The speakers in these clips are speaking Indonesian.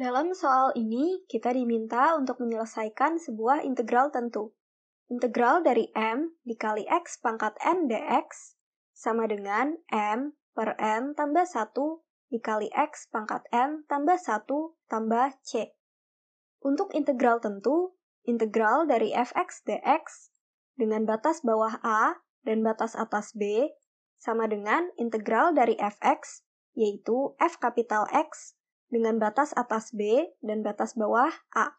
Dalam soal ini, kita diminta untuk menyelesaikan sebuah integral tentu. Integral dari m dikali x pangkat n dx sama dengan m per n tambah 1 dikali x pangkat n tambah 1 tambah c. Untuk integral tentu, integral dari fx dx dengan batas bawah a dan batas atas b sama dengan integral dari fx, yaitu f kapital X dengan batas atas B dan batas bawah A.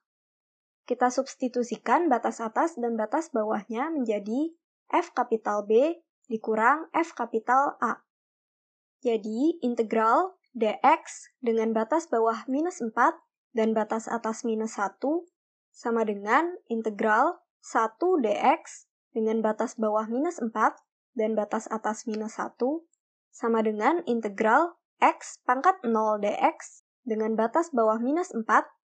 Kita substitusikan batas atas dan batas bawahnya menjadi F kapital B dikurang F kapital A. Jadi, integral dx dengan batas bawah minus 4 dan batas atas minus 1 sama dengan integral 1 dx dengan batas bawah minus 4 dan batas atas minus 1 sama dengan integral x pangkat 0 dx dengan batas bawah minus 4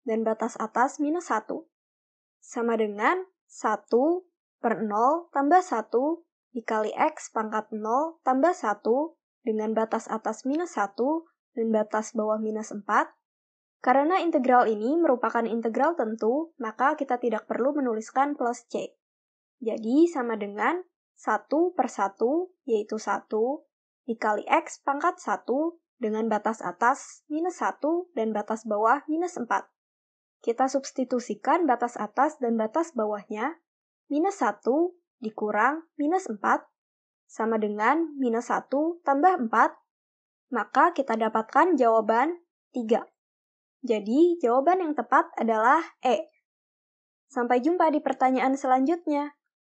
dan batas atas minus 1, sama dengan 1 per 0 tambah 1 dikali X pangkat 0 tambah 1 dengan batas atas minus 1 dan batas bawah minus 4. Karena integral ini merupakan integral tentu, maka kita tidak perlu menuliskan plus C. Jadi sama dengan 1 per 1, yaitu 1, dikali X pangkat 1 dengan batas atas minus 1 dan batas bawah minus 4. Kita substitusikan batas atas dan batas bawahnya, minus 1 dikurang minus 4, sama dengan minus 1 tambah 4, maka kita dapatkan jawaban 3. Jadi, jawaban yang tepat adalah E. Sampai jumpa di pertanyaan selanjutnya.